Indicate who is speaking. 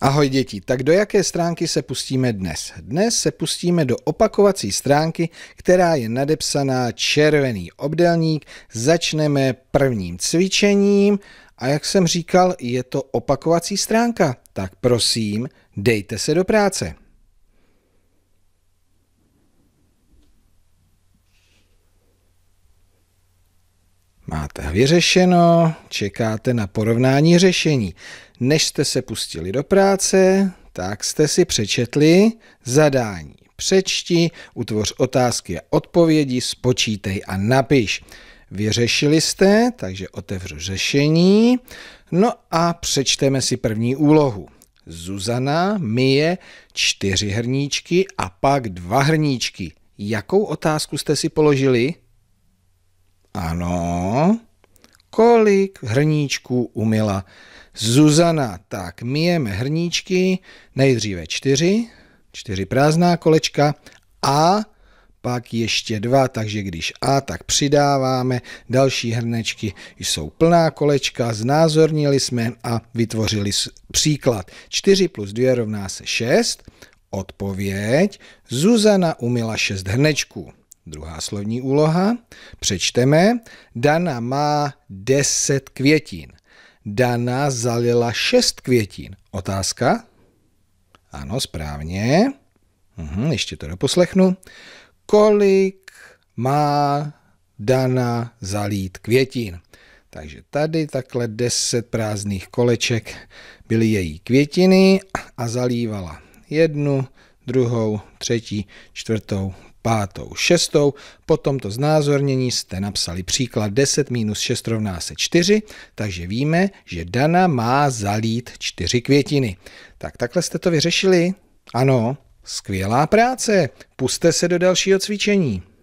Speaker 1: Ahoj děti, tak do jaké stránky se pustíme dnes? Dnes se pustíme do opakovací stránky, která je nadepsaná červený obdelník. Začneme prvním cvičením a jak jsem říkal, je to opakovací stránka. Tak prosím, dejte se do práce. Máte vyřešeno, čekáte na porovnání řešení. Než jste se pustili do práce, tak jste si přečetli zadání. Přečti, utvoř otázky a odpovědi, spočítej a napiš. Vyřešili jste, takže otevřu řešení. No a přečteme si první úlohu. Zuzana myje čtyři hrníčky a pak dva hrníčky. Jakou otázku jste si položili? Ano. Kolik hrníčků umila Zuzana? Tak, myjeme hrníčky, nejdříve čtyři, čtyři prázdná kolečka a pak ještě dva, takže když A, tak přidáváme, další hrnečky jsou plná kolečka, znázornili jsme a vytvořili příklad. 4 plus 2 rovná se 6, odpověď, Zuzana umila 6 hrnečků. Druhá slovní úloha. Přečteme. Dana má deset květin. Dana zalila šest květin. Otázka? Ano, správně. Uhum, ještě to doposlechnu. Kolik má Dana zalít květin? Takže tady takhle deset prázdných koleček byly její květiny a zalívala jednu, druhou, třetí, čtvrtou, pátou, šestou. Po tomto znázornění jste napsali příklad 10 minus 6 rovná se 4, takže víme, že Dana má zalít 4 květiny. Tak takhle jste to vyřešili? Ano, skvělá práce. Puste se do dalšího cvičení.